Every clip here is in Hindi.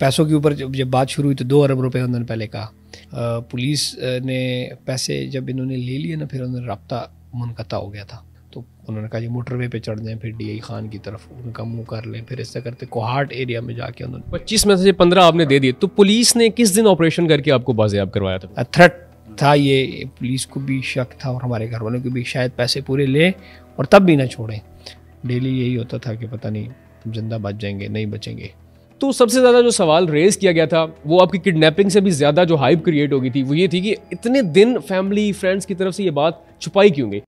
पैसों के ऊपर जब जब बात शुरू हुई तो दो अरब रुपए उन्होंने पहले कहा पुलिस ने पैसे जब इन्होंने ले लिए ना फिर उन्होंने रबता मुनकता हो गया था तो उन्होंने कहा जी मोटरवे पे चढ़ जाएं फिर डी खान की तरफ उनका मुंह कर लें फिर ऐसा करते कोहाट एरिया में जाके उन्होंने पच्चीस में से पंद्रह आपने दे दिए तो पुलिस ने किस दिन ऑपरेशन करके आपको बाजियाब करवाया था थ्रेट था ये पुलिस को भी शक था और हमारे घर वालों को भी शायद पैसे पूरे ले और तब भी ना छोड़ें डेली यही होता था कि पता नहीं जिंदा बच जाएंगे नहीं बचेंगे तो सबसे ज़्यादा जो सवाल रेज किया गया था वो आपकी किडनैपिंग से भी ज़्यादा जो हाइप क्रिएट हो गई थी वो ये थी कि इतने दिन फैमिली फ्रेंड्स की तरफ से ये बात छुपाई क्यों गई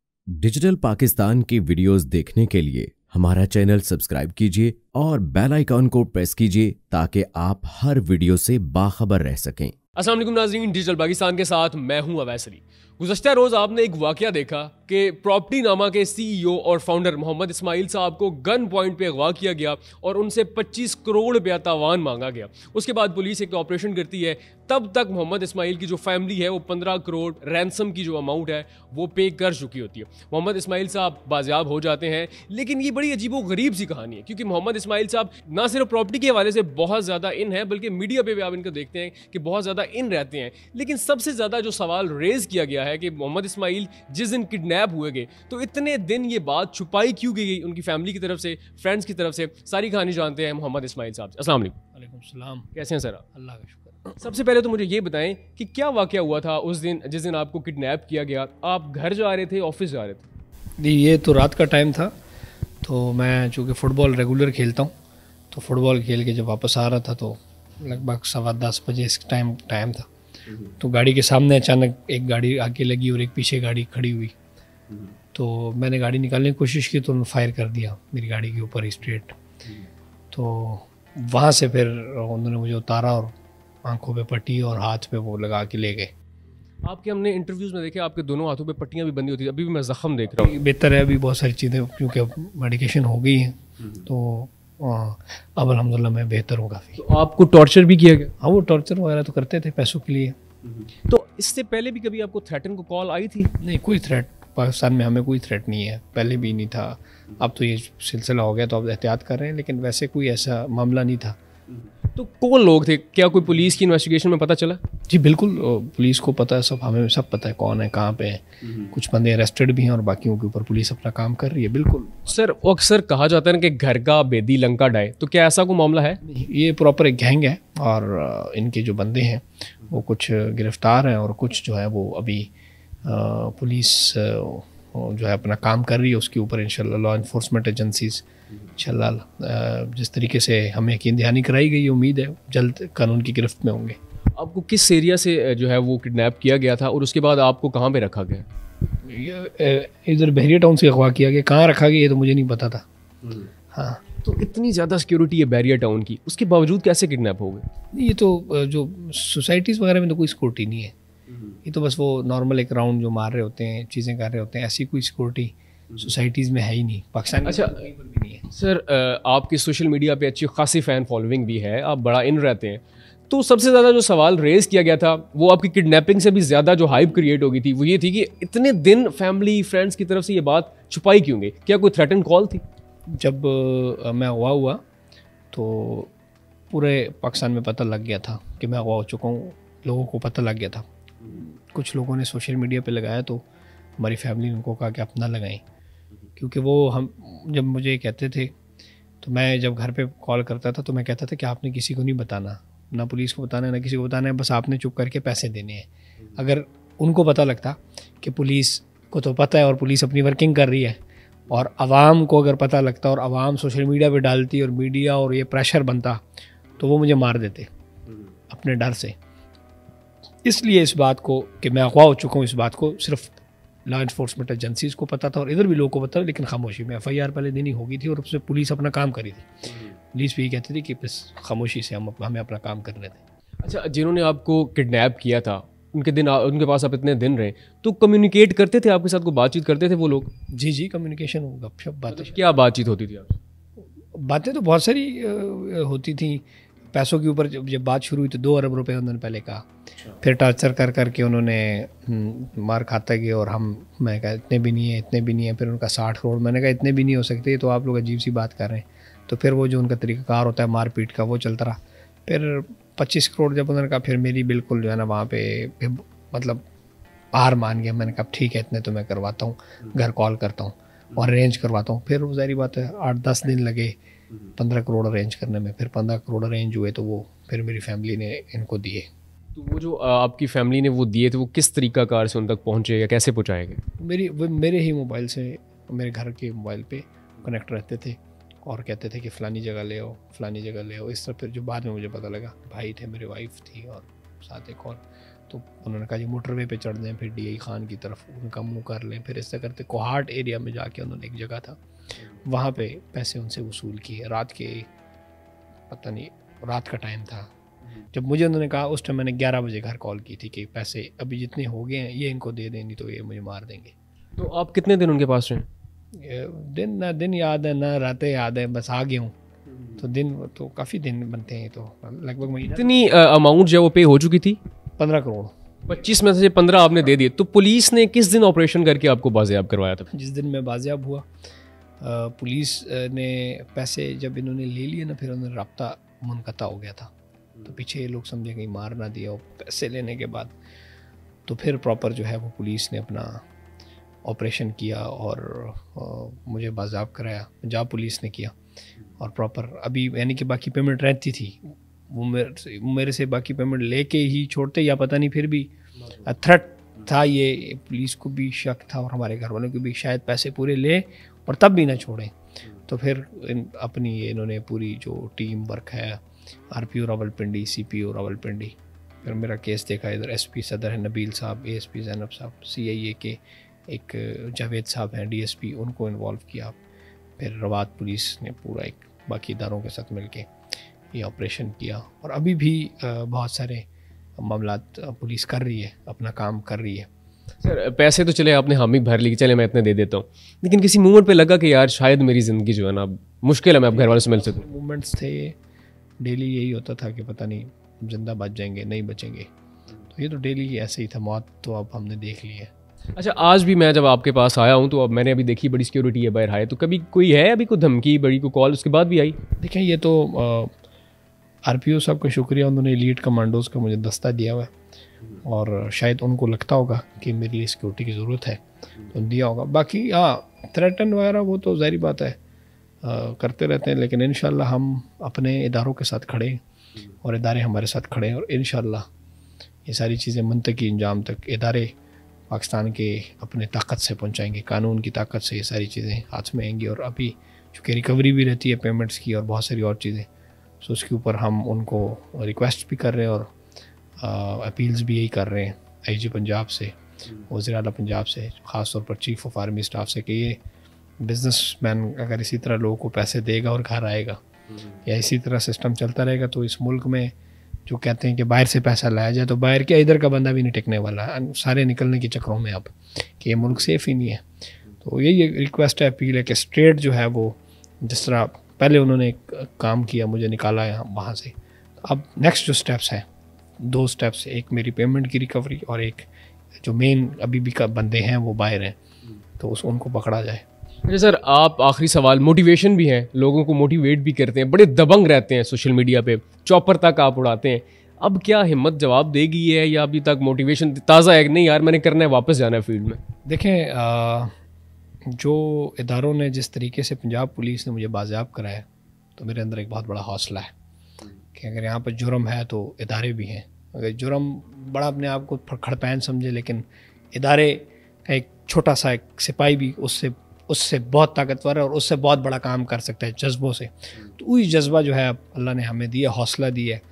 डिजिटल पाकिस्तान की वीडियोस देखने के लिए हमारा चैनल सब्सक्राइब कीजिए और बेल आइकॉन को प्रेस कीजिए ताकि आप हर वीडियो से बाखबर रह सकें असल नाजरीन डिजिटल पाकिस्तान के साथ मैं हूं अवैसरी गुजशत रोज़ आपने एक वाक्य देखा कि प्रॉपर्टी नामा के सीईओ e और फाउंडर मोहम्मद इस्माइल साहब को गन पॉइंट पे अगवा किया गया और उनसे 25 करोड़ रुपया तावान मांगा गया उसके बाद पुलिस एक ऑपरेशन तो करती है तब तक मोहम्मद इस्माइल की जो फैमिली है वो 15 करोड़ रैंसम की जो अमाउंट है वो पे कर चुकी होती है मोहम्मद इस्माइल साहब बाजियाब हो जाते हैं लेकिन ये बड़ी अजीब गरीब सी कहानी है क्योंकि मोहम्मद इस्माइल साहब ना सिर्फ प्रॉपर्टी के हवाले से बहुत ज़्यादा इन है बल्कि मीडिया पर भी आप इनको देखते हैं कि बहुत ज़्यादा इन रहते हैं लेकिन सबसे ज़्यादा जो सवाल रेज किया गया है कि मोहम्मद इस्माइल जिस दिन किडनेप गायब हुए गए तो इतने दिन ये बात छुपाई क्यों गई उनकी फैमिली की तरफ से फ्रेंड्स की तरफ से सारी कहानी जानते हैं मोहम्मद इसमाइल साहब अस्सलाम वालेकुम कैसे हैं सर अल्लाह का शुक्र सबसे पहले तो मुझे ये बताएं कि क्या वाक़ हुआ था उस दिन जिस दिन आपको किडनैप किया गया आप घर जा रहे थे ऑफिस जा रहे थे जी ये तो रात का टाइम था तो मैं चूँकि फ़ुटबॉल रेगुलर खेलता हूँ तो फुटबॉल खेल के जब वापस आ रहा था तो लगभग सवा दस बजे इस टाइम टाइम था हम्म। तो गाड़ी के सामने अचानक एक गाड़ी आके लगी और एक पीछे गाड़ी खड़ी हुई तो मैंने गाड़ी निकालने की कोशिश की तो उन्होंने फायर कर दिया मेरी गाड़ी के ऊपर स्ट्रेट तो वहाँ से फिर उन्होंने मुझे उतारा और आंखों पे पट्टी और हाथ पे वो लगा के ले गए आपके हमने इंटरव्यूज़ में देखे आपके दोनों हाथों पे पट्टियाँ भी बंदी होती थी अभी भी मैं ज़ख़म देख रहा हूँ बेहतर है अभी बहुत सारी चीज़ें क्योंकि अब मेडिकेशन हो गई है हम्म। तो अब अलहमदिल्ला मैं बेहतर हूँ काफ़ी तो आपको टॉर्चर भी किया गया हाँ वो टॉर्चर वगैरह तो करते थे पैसों के लिए हम्म। तो इससे पहले भी कभी आपको थ्रेटन को कॉल आई थी नहीं कोई थ्रेट पाकिस्तान में हमें कोई थ्रेट नहीं है पहले भी नहीं था अब तो ये सिलसिला हो गया तो अब एहतियात कर रहे हैं लेकिन वैसे कोई ऐसा मामला नहीं था तो कौन लोग थे क्या कोई पुलिस की इन्वेस्टिगेशन में पता चला जी बिल्कुल पुलिस को पता है सब हमें सब पता है कौन है कहाँ पे है हम्म। कुछ बंदे अरेस्टेड भी हैं और बाकियों के ऊपर पुलिस अपना काम कर रही है बिल्कुल सर वो अक्सर कहा जाता है ना कि घर का बेदी लंका डाए तो क्या ऐसा कोई मामला है ये प्रॉपर एक गैंग है और इनके जो बंदे हैं वो कुछ गिरफ्तार हैं और कुछ जो है वो अभी पुलिस जो है अपना काम कर रही है उसके ऊपर इन लॉ इन्फोर्समेंट एजेंसीज इन जिस तरीके से हमें यकीन दहानी कराई गई उम्मीद है जल्द कानून की गिरफ्त में होंगे आपको किस एरिया से जो है वो किडनैप किया गया था और उसके बाद आपको कहाँ पे रखा गया इधर बहरिया टाउन से अगवा किया गया कहाँ रखा गया ये तो मुझे नहीं पता था हम्म। हाँ तो इतनी ज़्यादा सिक्योरिटी है बैरियर टाउन की उसके बावजूद कैसे किडनैप हो गए ये तो जो सोसाइटीज़ वगैरह में तो कोई सिक्योरिटी नहीं है ये तो बस वो नॉर्मल एक राउंड जो मार रहे होते हैं चीज़ें कर रहे होते हैं ऐसी कोई सिक्योरिटी हम्म। सोसाइटीज़ में है ही नहीं पाकिस्तान अच्छा नहीं है सर आपकी सोशल मीडिया पे अच्छी खासी फ़ैन फॉलोइंग भी है आप बड़ा इन रहते हैं तो सबसे ज़्यादा जो सवाल रेज़ किया गया था वो आपकी किडनैपिंग से भी ज़्यादा जो हाइप क्रिएट हो गई थी वो ये थी कि इतने दिन फैमिली फ्रेंड्स की तरफ से ये बात छुपाई क्यों गई क्या कोई थ्रेटन कॉल थी जब मैं अगवा हुआ तो पूरे पाकिस्तान में पता लग गया था कि मैं अगवा हो चुका हूँ लोगों को पता लग गया था कुछ लोगों ने सोशल मीडिया पे लगाया तो हमारी फैमिली ने उनको कहा कि आप ना लगाएं क्योंकि वो हम जब मुझे कहते थे तो मैं जब घर पे कॉल करता था तो मैं कहता था कि आपने किसी को नहीं बताना ना पुलिस को बताना है ना किसी को बताना है बस आपने चुप करके पैसे देने हैं अगर उनको पता लगता कि पुलिस को तो पता है और पुलिस अपनी वर्किंग कर रही है और आवाम को अगर पता लगता और आवाम सोशल मीडिया पे डालती और मीडिया और ये प्रेशर बनता तो वो मुझे मार देते अपने डर से इसलिए इस बात को कि मैं अगवा हो चुका हूँ इस बात को सिर्फ लॉ इन्फोर्समेंट एजेंसीज को पता था और इधर भी लोगों को पता था लेकिन खामोशी में एफ आई आर पहले देनी होगी थी और उससे पुलिस अपना काम करी थी हम्म। पुलिस भी कहती थी कि बस खामोशी से हम हमें अपना काम कर रहे थे अच्छा जिन्होंने आपको किडनैप किया था उनके दिन उनके पास आप इतने दिन रहे तो कम्युनिकेट करते थे आपके साथ को बातचीत करते थे वो लोग जी जी कम्युनिकेशन गपशप बातें मतलब क्या बातचीत होती थी आप बातें तो बहुत सारी होती थी पैसों के ऊपर जब जब बात शुरू हुई तो दो अरब रुपए उन्होंने पहले कहा अच्छा। फिर टॉर्चर कर करके उन्होंने हम्म, मार खाते गए और हम मैं कहा इतने भी नहीं है इतने भी नहीं है फिर उनका साठ करोड़ मैंने कहा इतने भी नहीं हो सकते तो आप लोग अजीब सी बात कर रहे हैं तो फिर वो जो उनका तरीक़ाकार होता है मारपीट का वो चलता रहा फिर पच्चीस करोड़ जब उन्होंने कहा फिर मेरी बिल्कुल जो है ना वहाँ पे मतलब हार मान गया मैंने कहा ठीक है इतने तो मैं करवाता हूँ घर कॉल करता हूँ और अरेंज करवाता हूँ फिर वो जारी बात है आठ दस दिन लगे हम्म। पंद्रह करोड़ अरेंज करने में फिर पंद्रह करोड़ अरेंज हुए तो वो फिर मेरी फैमिली ने इनको दिए तो वो जो आपकी फैमिली ने वो दिए थे तो वो किस तरीका कार से उन तक पहुँचे या कैसे पहुँचाए गए मेरी वो मेरे ही मोबाइल से मेरे घर के मोबाइल पे कनेक्ट रहते थे और कहते थे कि फ़लानी जगह ले आओ फ़लानी जगह ले आओ इस तरह फिर जो बाद में मुझे पता लगा भाई थे मेरी वाइफ थी और साथ एक और तो उन्होंने कहा मोटर मोटरवे पे चढ़ दें फिर डी खान की तरफ उनका मुंह कर लें फिर ऐसा करते कोहाट एरिया में जाके उन्होंने एक जगह था वहाँ पे पैसे उनसे वसूल किए रात के पता नहीं रात का टाइम था हम्म। जब मुझे उन्होंने कहा उस टाइम मैंने ग्यारह बजे घर कॉल की थी कि पैसे अभी जितने हो गए हैं ये इनको दे देनी तो ये मुझे मार देंगे तो आप कितने दिन उनके पास रहे दिन ना दिन याद है ना रातें याद है बस आ गए हूँ हम्म। तो दिन तो काफ़ी दिन बनते हैं तो लगभग इतनी अमाउंट जो वो पे हो चुकी थी पंद्रह करोड़ पच्चीस में से पंद्रह आपने दे दिए तो पुलिस ने किस दिन ऑपरेशन करके आपको बाजियाब करवाया था जिस दिन मैं बाजियाब हुआ पुलिस ने पैसे जब इन्होंने ले लिए ना फिर उन्होंने रबता मुनकता हो गया था हम्म। तो पीछे ये लोग समझे कहीं मार ना दिया और पैसे लेने के बाद तो फिर प्रॉपर जो है वो पुलिस ने अपना ऑपरेशन किया और मुझे बाजाब कराया पंजाब पुलिस ने किया हम्म। और प्रॉपर अभी यानी कि बाकी पेमेंट रहती थी वो मेरे से मेरे से बाकी पेमेंट लेके ही छोड़ते या पता नहीं फिर भी थ्रेट मतलब। हम्म। था ये पुलिस को भी शक था और हमारे घर वालों को भी शायद पैसे पूरे ले और तब भी ना छोड़ें तो फिर इन अपनी ये इन्होंने पूरी जो टीम वर्क है R P O Rawalpindi C P O Rawalpindi फिर मेरा केस देखा इधर एस पी सदर है नबील साहब ए एस पी जैनब साहब सी आई ए के एक जावेद साहब हैं डी एस पी उनको इन्वॉल्व किया फिर रवात पुलिस ने पूरा एक बाकी इदारों के साथ मिल के ये ऑपरेशन किया और अभी भी बहुत सारे मामला पुलिस कर रही है अपना काम कर रही है सर पैसे तो चले आपने हामी भर ली चले मैं इतने दे देता हूँ लेकिन किसी मोमेंट पे लगा कि यार शायद मेरी ज़िंदगी जो है ना मुश्किल है मैं अब घर वालों से मिल सकूँ मोमेंट्स थे डेली यही होता था कि पता नहीं जिंदा बच जाएंगे नहीं बचेंगे तो ये तो डेली ऐसे ही था मौत तो अब हमने देख ली है अच्छा आज भी मैं जब आपके पास आया हूँ तो अब मैंने अभी देखी बड़ी सिक्योरिटी है बाहर आए तो कभी कोई है अभी कोई धमकी बड़ी को कॉल उसके बाद भी आई देखिए ये तो ओ साहब का शुक्रिया उन्होंने लीड कमांडोज का मुझे दस्ता दिया हुआ है और शायद उनको लगता होगा कि मेरे लिए सिक्योरिटी की ज़रूरत है तो दिया होगा बाकी हाँ थ्रेटन वगैरह वो तो जहरी बात है आ, करते रहते हैं लेकिन इन हम अपने इदारों के साथ खड़े हैं और इदारे हमारे साथ खड़े हैं और इन ये सारी चीज़ें मनतकी अंजाम तक इदारे पाकिस्तान के अपने ताकत से पहुंचाएंगे कानून की ताकत से ये सारी चीज़ें हाथ में आएंगी और अभी चूँकि रिकवरी भी रहती है पेमेंट्स की और बहुत सारी और चीज़ें सो उसके ऊपर हम उनको रिक्वेस्ट भी कर रहे हैं और अपील्स भी यही कर रहे हैं आई पंजाब से हम्म। वजी अला पंजाब से ख़ास तौर पर चीफ ऑफ आर्मी स्टाफ से कि ये बिजनेस मैन अगर इसी तरह लोगों को पैसे देगा और घर आएगा हम्म। या इसी तरह सिस्टम चलता रहेगा तो इस मुल्क में जो कहते हैं कि बाहर से पैसा लाया जाए तो बाहर क्या इधर का बंदा भी नहीं टिकने वाला सारे निकलने के चक्करों में अब कि ये मुल्क सेफ़ ही नहीं है तो यही रिक्वेस्ट है अपील है कि स्टेट जो है वो जिस तरह पहले उन्होंने काम किया मुझे निकाला यहाँ वहाँ से अब नेक्स्ट जो स्टेप्स हैं दो स्टेप्स एक मेरी पेमेंट की रिकवरी और एक जो मेन अभी भी का बंदे हैं वो बाहर हैं तो उस उनको पकड़ा जाए अरे अच्छा सर आप आखिरी सवाल मोटिवेशन भी हैं लोगों को मोटिवेट भी करते हैं बड़े दबंग रहते हैं सोशल मीडिया पे चौपर तक आप उड़ाते हैं अब क्या हिम्मत जवाब देगी है या अभी तक मोटिवेशन ताज़ा है नहीं यार मैंने करना है वापस जाना है फील्ड में देखें आ... जो इदारों ने जिस तरीके से पंजाब पुलिस ने मुझे बाजियाब कराया तो मेरे अंदर एक बहुत बड़ा हौसला है कि अगर यहाँ पर जुर्म है तो इदारे भी हैं अगर जुर्म बड़ा अपने आप को खड़पैन समझे लेकिन इदारे का एक छोटा सा एक सिपाही भी उससे उससे बहुत ताकतवर है और उससे बहुत बड़ा काम कर सकता है जज्बों से तो वही जज्बा जो है अल्लाह ने हमें दिया हौसला दिया है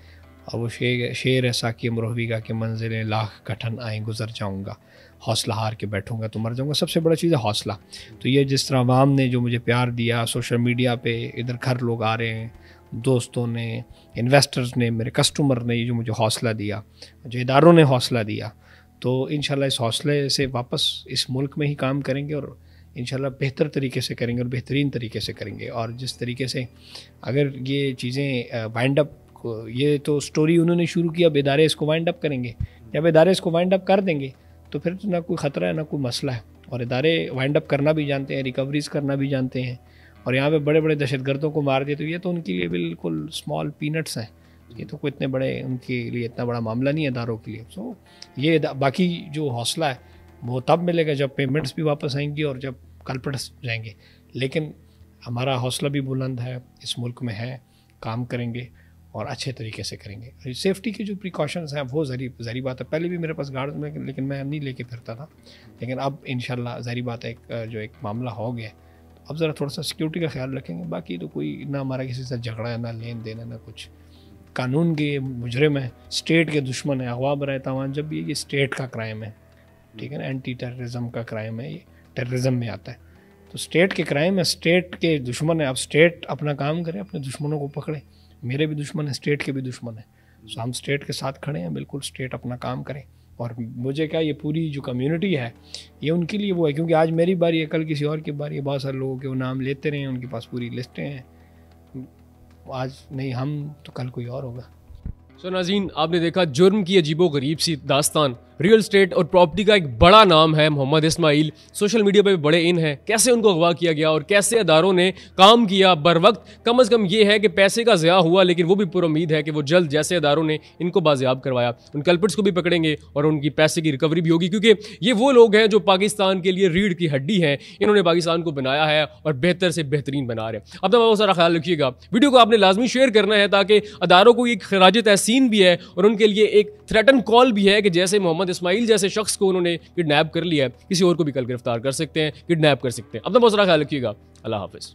और वो शेर शेर है साकिब मरहवी का कि मंजिल लाख कठन आए गुजर जाऊँगा हौसला हार के बैठूंगा तो मर जाऊंगा सबसे बड़ा चीज़ है हौसला तो ये जिस तरह आवाम ने जो मुझे प्यार दिया सोशल मीडिया पे इधर घर लोग आ रहे हैं दोस्तों ने इन्वेस्टर्स ने मेरे कस्टमर ने जो मुझे हौसला दिया जो इदारों ने हौसला दिया तो इन इस हौसले से वापस इस मुल्क में ही काम करेंगे और इन बेहतर तरीके से करेंगे और बेहतरीन तरीके से करेंगे और जिस तरीके से अगर ये चीज़ें वाइंड अप ये तो स्टोरी उन्होंने शुरू किया अब इदारे इसको वाइंड अप करेंगे जब इदारे इसको वाइंड अप कर देंगे तो फिर तो ना कोई ख़तरा है ना कोई मसला है और इदारे वाइंड अप करना भी जानते हैं रिकवरीज करना भी जानते हैं और यहाँ पे बड़े बड़े दहशत गर्दों को मार दिए तो ये तो उनके लिए बिल्कुल स्मॉल पीनट्स हैं ये तो कोई इतने बड़े उनके लिए इतना बड़ा मामला नहीं है इदारों के लिए सो तो ये बाकी जो हौसला है वो तब मिलेगा जब पेमेंट्स भी वापस आएंगी और जब कल्पट्स जाएंगे लेकिन हमारा हौसला भी बुलंद है इस मुल्क में है काम करेंगे और अच्छे तरीके से करेंगे सेफ्टी के जो प्रिकॉशंस हैं वो जहरी जहरी बात है पहले भी मेरे पास गार्ड में लेकिन मैं नहीं लेके फिरता था लेकिन अब इन जहरी बात है एक जो एक मामला हो गया अब ज़रा थोड़ा सा सिक्योरिटी का ख्याल रखेंगे बाकी तो कोई ना हमारा किसी से झगड़ा है ना लेन देन है ना कुछ कानून के मुजरम है स्टेट के दुश्मन है अवाब रहे तवान जब ये ये स्टेट का क्राइम है ठीक है ना एंटी टेररिज्म का क्राइम है ये टेररिज्म में आता है तो स्टेट के क्राइम है स्टेट के दुश्मन है अब स्टेट अपना काम करें अपने दुश्मनों को पकड़ें मेरे भी दुश्मन है स्टेट के भी दुश्मन है सो हम स्टेट के साथ खड़े हैं बिल्कुल स्टेट अपना काम करें और मुझे क्या ये पूरी जो कम्युनिटी है ये उनके लिए वो है क्योंकि आज मेरी बारी है कल किसी और की बारी है बहुत सारे लोगों के वो नाम लेते रहे उनके पास पूरी लिस्टें हैं आज नहीं हम तो कल कोई और होगा सो so, नाजीन आपने देखा जुर्म की अजीबो गरीब सी दास्तान रियल स्टेट और प्रॉपर्टी का एक बड़ा नाम है मोहम्मद इस्माइल सोशल मीडिया पर बड़े इन हैं कैसे उनको अगवा किया गया और कैसे अदारों ने काम किया बर वक्त कम अज़ कम ये है कि पैसे का ज़्या हुआ लेकिन वो भी पुर उम्मीद है कि वो जल्द जैसे अदारों ने इनको बाजियाब करवाया उन कल्पिट्स को भी पकड़ेंगे और उनकी पैसे की रिकवरी भी होगी क्योंकि ये वो लोग हैं जो पाकिस्तान के लिए रीढ़ की हड्डी हैं इन्होंने पाकिस्तान को बनाया है और बेहतर से बेहतरीन बना रहे हैं अब तो बहुत सारा ख्याल रखिएगा वीडियो को आपने लाजमी शेयर करना है ताकि अदारों को एक खराज तहसीन भी है और उनके लिए एक थ्रेटन कॉल भी है कि जैसे मोहम्मद मोहम्मद इसमाइल जैसे शख्स को उन्होंने किडनैप कर लिया है किसी और को भी कल गिरफ्तार कर सकते हैं किडनैप कर सकते हैं अपना बहुत सारा ख्याल रखिएगा अल्लाह हाफिज़